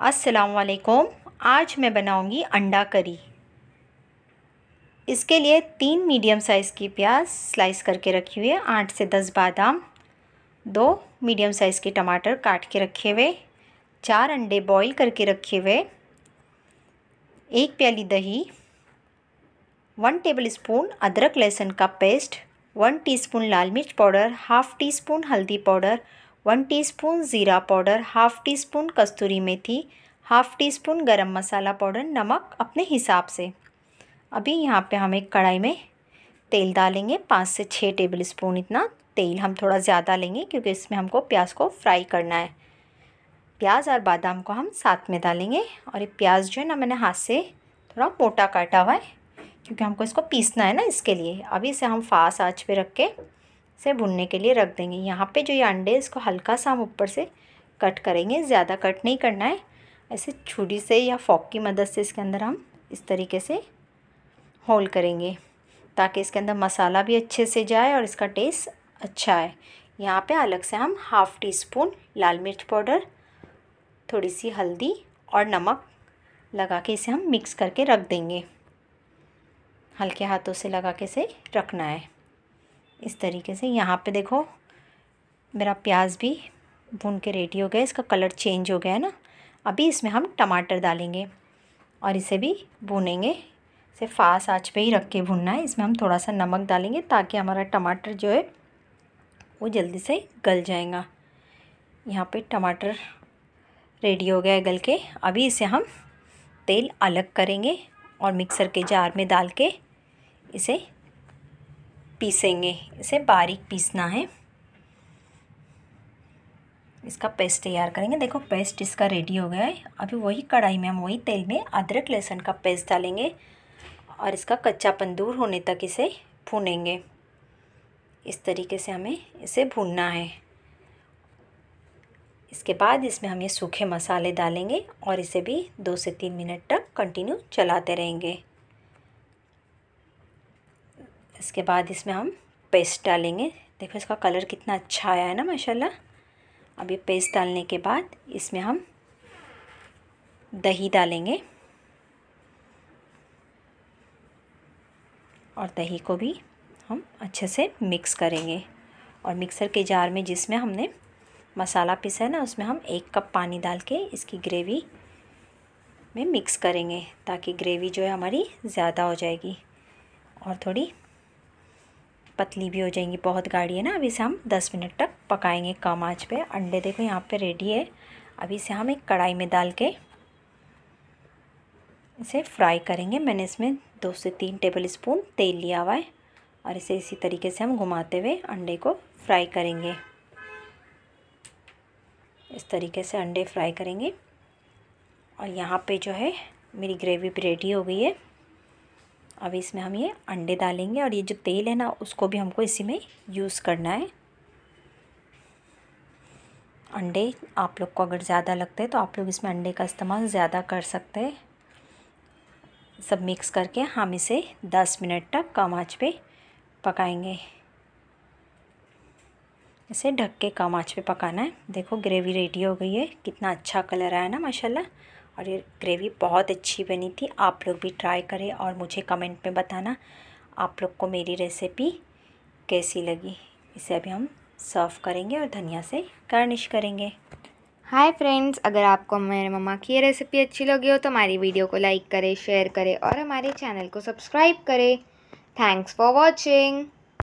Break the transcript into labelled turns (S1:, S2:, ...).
S1: असलकुम आज मैं बनाऊंगी अंडा करी इसके लिए तीन मीडियम साइज़ की प्याज स्लाइस करके रखी हुई है आठ से दस बादाम दो मीडियम साइज़ के टमाटर काट के रखे हुए चार अंडे बॉईल करके रखे हुए एक प्याली दही वन टेबल स्पून अदरक लहसुन का पेस्ट वन टीस्पून लाल मिर्च पाउडर हाफ़ टी स्पून हल्दी पाउडर वन टीस्पून ज़ीरा पाउडर हाफ़ टी स्पून कस्तूरी मेथी हाफ़ टी स्पून गरम मसाला पाउडर नमक अपने हिसाब से अभी यहाँ पे हम एक कढ़ाई में तेल डालेंगे पाँच से छः टेबल स्पून इतना तेल हम थोड़ा ज़्यादा लेंगे क्योंकि इसमें हमको प्याज को फ्राई करना है प्याज और बादाम को हम साथ में डालेंगे और ये प्याज जो है ना मैंने हाथ से थोड़ा मोटा काटा हुआ है क्योंकि हमको इसको पीसना है ना इसके लिए अभी इसे हम फास्ट आँच पे रख के से भुनने के लिए रख देंगे यहाँ पे जो ये अंडे है इसको हल्का सा हम ऊपर से कट करेंगे ज़्यादा कट नहीं करना है ऐसे छुरी से या फॉक की मदद से इसके अंदर हम इस तरीके से होल करेंगे ताकि इसके अंदर मसाला भी अच्छे से जाए और इसका टेस्ट अच्छा है यहाँ पे अलग से हम हाफ़ टी स्पून लाल मिर्च पाउडर थोड़ी सी हल्दी और नमक लगा के इसे हम मिक्स करके रख देंगे हल्के हाथों से लगा के इसे रखना है इस तरीके से यहाँ पे देखो मेरा प्याज भी भून के रेडी हो गया इसका कलर चेंज हो गया है ना अभी इसमें हम टमाटर डालेंगे और इसे भी भूनेंगे इसे फास्ट आँच पे ही रख के भूनना है इसमें हम थोड़ा सा नमक डालेंगे ताकि हमारा टमाटर जो है वो जल्दी से गल जाएगा यहाँ पे टमाटर रेडी हो गया है गल के अभी इसे हम तेल अलग करेंगे और मिक्सर के जार में डाल के इसे पीसेंगे इसे बारीक पीसना है इसका पेस्ट तैयार करेंगे देखो पेस्ट इसका रेडी हो गया है अभी वही कढ़ाई में हम वही तेल में अदरक लहसुन का पेस्ट डालेंगे और इसका कच्चापन दूर होने तक इसे भूनेंगे इस तरीके से हमें इसे भूनना है इसके बाद इसमें हम ये सूखे मसाले डालेंगे और इसे भी दो से तीन मिनट तक कंटिन्यू चलाते रहेंगे इसके बाद इसमें हम पेस्ट डालेंगे देखो इसका कलर कितना अच्छा आया है ना माशाल्लाह अब ये पेस्ट डालने के बाद इसमें हम दही डालेंगे और दही को भी हम अच्छे से मिक्स करेंगे और मिक्सर के जार में जिसमें हमने मसाला पीसा है ना उसमें हम एक कप पानी डाल के इसकी ग्रेवी में मिक्स करेंगे ताकि ग्रेवी जो है हमारी ज़्यादा हो जाएगी और थोड़ी पतली भी हो जाएंगी बहुत गाढ़ी है ना अभी से हम दस मिनट तक पकाएंगे कम आँच पे अंडे देखो यहाँ पे रेडी है अभी से हम एक कढ़ाई में डाल के इसे फ्राई करेंगे मैंने इसमें दो से तीन टेबल स्पून तेल लिया हुआ है और इसे इसी तरीके से हम घुमाते हुए अंडे को फ्राई करेंगे इस तरीके से अंडे फ्राई करेंगे और यहाँ पे जो है मेरी ग्रेवी भी रेडी हो गई है अब इसमें हम ये अंडे डालेंगे और ये जो तेल है ना उसको भी हमको इसी में यूज़ करना है अंडे आप लोग को अगर ज़्यादा लगते हैं तो आप लोग इसमें अंडे का इस्तेमाल ज़्यादा कर सकते हैं सब मिक्स करके हम इसे दस मिनट तक कम आँच पे पकाएंगे इसे ढक के कम आँच पे पकाना है देखो ग्रेवी रेडी हो गई है कितना अच्छा कलर आया ना माशाल्लाह और ये ग्रेवी बहुत अच्छी बनी थी आप लोग भी ट्राई करें और मुझे कमेंट में बताना आप लोग को मेरी रेसिपी कैसी लगी इसे अभी हम सर्व करेंगे और धनिया से गार्निश करेंगे हाय फ्रेंड्स अगर आपको मेरे मम्मा की ये रेसिपी अच्छी लगी हो तो हमारी वीडियो को लाइक करें शेयर करें और हमारे चैनल को सब्सक्राइब करें थैंक्स फॉर वॉचिंग